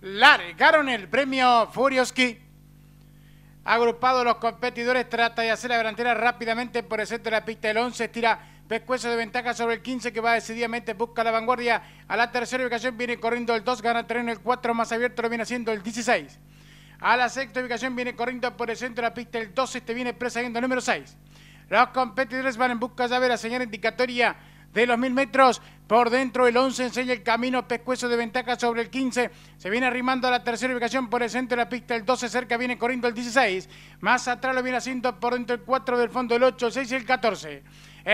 largaron el premio Furioski. agrupados los competidores, trata de hacer la delantera rápidamente por el centro de la pista. El 11 estira pescuezo de ventaja sobre el 15 que va decididamente, busca la vanguardia. A la tercera ubicación viene corriendo el 2, gana terreno el 4, más abierto lo viene haciendo el 16. A la sexta ubicación viene corriendo por el centro de la pista el 12, este viene presagiendo el número 6. Los competidores van en busca de ver la señal indicatoria de los mil metros. Por dentro el 11 enseña el camino, pescuezo de ventaja sobre el 15. Se viene arrimando a la tercera ubicación por el centro de la pista. El 12 cerca viene corriendo el 16. Más atrás lo viene haciendo por dentro el 4 del fondo el 8, 6 y el 14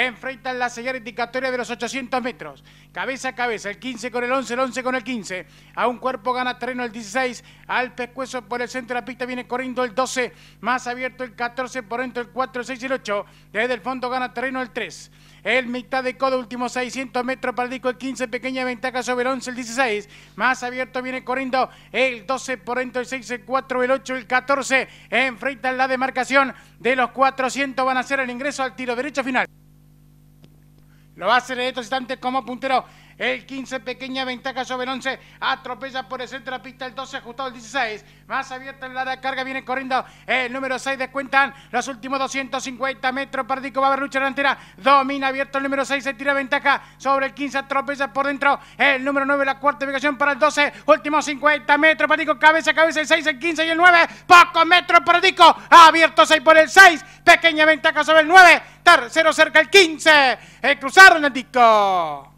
enfrentan la señal indicatoria de los 800 metros. Cabeza a cabeza, el 15 con el 11, el 11 con el 15. A un cuerpo gana terreno el 16, al pescuezo por el centro de la pista viene corriendo el 12, más abierto el 14, por dentro el 4, el 6 y el 8. Desde el fondo gana terreno el 3. El mitad de codo, último 600 metros para el disco, el 15, pequeña ventaja sobre el 11, el 16. Más abierto viene corriendo el 12, por dentro el 6, el 4, el 8, el 14. Enfrentan la demarcación de los 400, van a hacer el ingreso al tiro derecho final. Lo va a hacer en estos instantes como puntero. El 15, pequeña ventaja sobre el 11. Atropella por el centro de la pista el 12, ajustado el 16. Más abierta en la de carga, viene corriendo el número 6. Descuentan los últimos 250 metros. Pardico va a haber lucha delantera. Domina abierto el número 6. Se tira ventaja sobre el 15. Atropella por dentro el número 9. La cuarta ubicación para el 12. Últimos 50 metros. Pardico cabeza, a cabeza el 6, el 15 y el 9. Pocos metros. Pardico abierto 6 por el 6. Pequeña ventaja sobre el 9. Tercero cerca el 15. El cruzaron el disco.